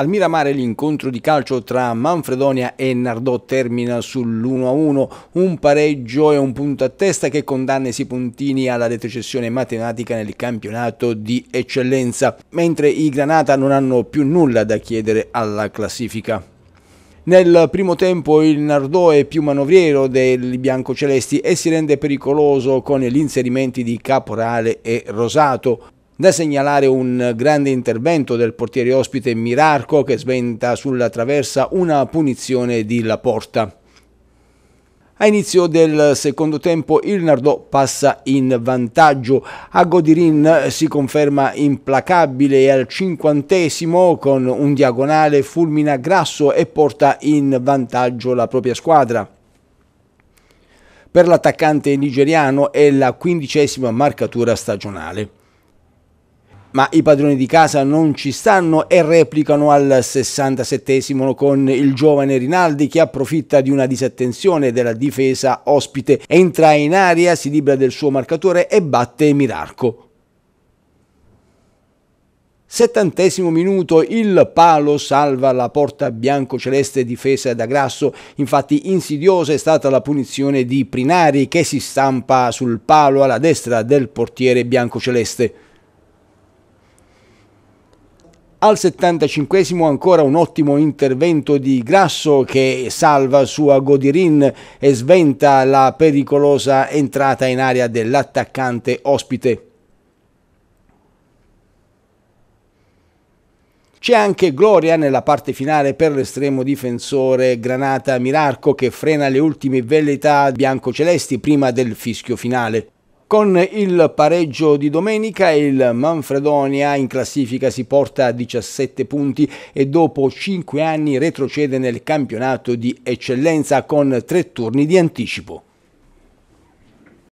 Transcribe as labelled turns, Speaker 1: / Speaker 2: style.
Speaker 1: Al Miramare l'incontro di calcio tra Manfredonia e Nardò termina sull'1-1, un pareggio e un punto a testa che condanna i puntini alla retrocessione matematica nel campionato di eccellenza, mentre i Granata non hanno più nulla da chiedere alla classifica. Nel primo tempo il Nardò è più manovriero dei biancocelesti e si rende pericoloso con gli inserimenti di Caporale e Rosato. Da segnalare un grande intervento del portiere ospite Mirarco che sventa sulla traversa una punizione di La Porta. A inizio del secondo tempo il Nardò passa in vantaggio, a Godirin si conferma implacabile e al cinquantesimo con un diagonale fulmina Grasso e porta in vantaggio la propria squadra. Per l'attaccante nigeriano è la quindicesima marcatura stagionale ma i padroni di casa non ci stanno e replicano al 67 con il giovane Rinaldi che approfitta di una disattenzione della difesa ospite, entra in aria, si libera del suo marcatore e batte Mirarco. Settantesimo minuto, il palo salva la porta bianco-celeste difesa da Grasso, infatti insidiosa è stata la punizione di Prinari che si stampa sul palo alla destra del portiere bianco-celeste. Al 75 ancora un ottimo intervento di Grasso che salva sua Godirin e sventa la pericolosa entrata in aria dell'attaccante ospite. C'è anche gloria nella parte finale per l'estremo difensore Granata Mirarco che frena le ultime velleità biancocelesti prima del fischio finale. Con il pareggio di domenica il Manfredonia in classifica si porta a 17 punti e dopo 5 anni retrocede nel campionato di eccellenza con 3 turni di anticipo.